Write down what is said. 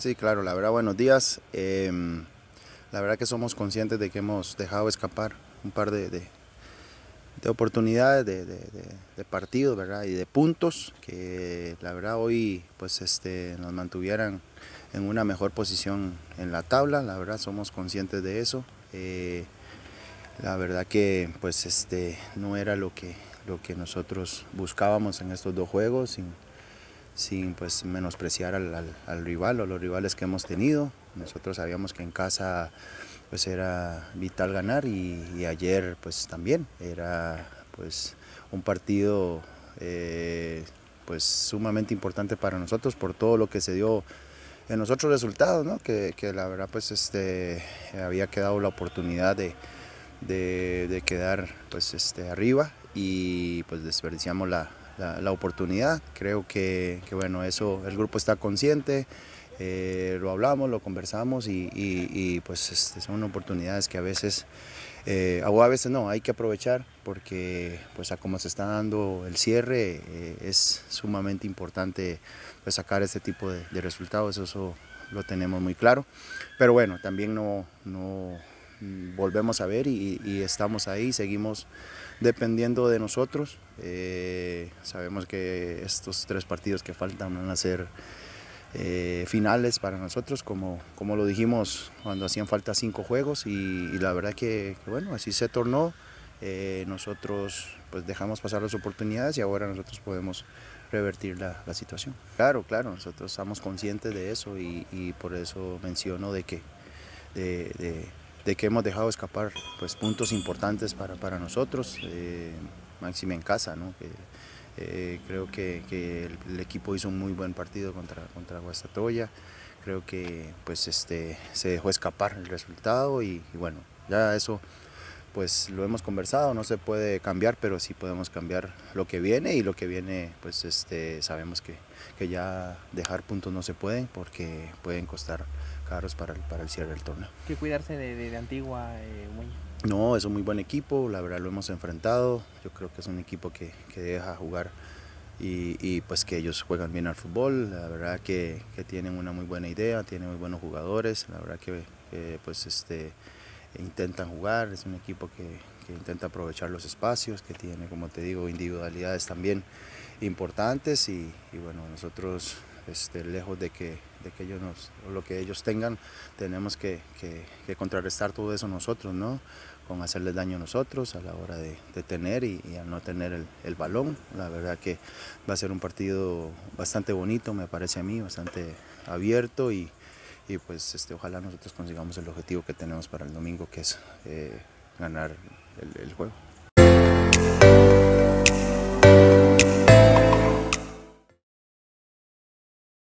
Sí, claro, la verdad, buenos días. Em, la verdad que somos conscientes de que hemos dejado escapar un par de, oportunidades de, de partidos, ¿verdad? Y de puntos que la verdad hoy pues este, nos mantuvieran en una mejor posición en la tabla, la verdad somos conscientes de eso. Eh, la verdad que pues este, no era lo que, lo que nosotros buscábamos en estos dos juegos sin pues menospreciar al, al, rival o los rivales que hemos tenido. Nosotros sabíamos que en casa pues era vital ganar y, ayer pues también era pues un partido eh, pues sumamente importante para nosotros por todo lo que se dio en los otros resultados, que, la verdad pues este, había quedado la oportunidad de, quedar pues este, arriba y pues desperdiciamos la, la, oportunidad. Creo que, bueno, eso el grupo está consciente, eh, lo hablamos, lo conversamos y, pues este, son oportunidades que a veces, eh, o a veces no, hay que aprovechar porque pues a como se está dando el cierre eh, es sumamente importante pues, sacar este tipo de, resultados, eso, lo tenemos muy claro. Pero bueno, también no volvemos a ver y, estamos ahí, seguimos dependiendo de nosotros. Eh, sabemos que estos tres partidos que faltan van a ser eh, finales para nosotros, como, como lo dijimos cuando hacían falta cinco juegos y, la verdad que, bueno, así se tornó. Eh, nosotros pues dejamos pasar las oportunidades y ahora nosotros podemos revertir la, situación. Claro, claro, nosotros estamos conscientes de eso y, por eso menciono de que de de que hemos dejado escapar pues, puntos importantes para, nosotros, eh, máxima en casa, eh, creo que, el, equipo hizo un muy buen partido contra, contra Guastatoya. Creo que pues, este, se dejó escapar el resultado y, bueno, ya eso pues lo hemos conversado, no se puede cambiar, pero sí podemos cambiar lo que viene y lo que viene pues este, sabemos que, que ya dejar puntos no se puede porque pueden costar para el, para el cierre del torneo. ¿Qué cuidarse de, Antigua, eh, No, es un muy buen equipo, la verdad lo hemos enfrentado, yo creo que es un equipo que, que deja jugar y, y, pues que ellos juegan bien al fútbol, la verdad que, que tienen una muy buena idea, tienen muy buenos jugadores, la verdad que, pues este intentan jugar, es un equipo que, que, intenta aprovechar los espacios, que tiene, como te digo, individualidades también importantes y, y bueno, nosotros este, lejos de que de que ellos nos, o lo que ellos tengan, tenemos que, contrarrestar todo eso nosotros, ¿no? Con hacerles daño a nosotros a la hora de, tener y, al no tener el, balón. La verdad que va a ser un partido bastante bonito, me parece a mí, bastante abierto y, pues este, ojalá nosotros consigamos el objetivo que tenemos para el domingo, que es eh, ganar el juego.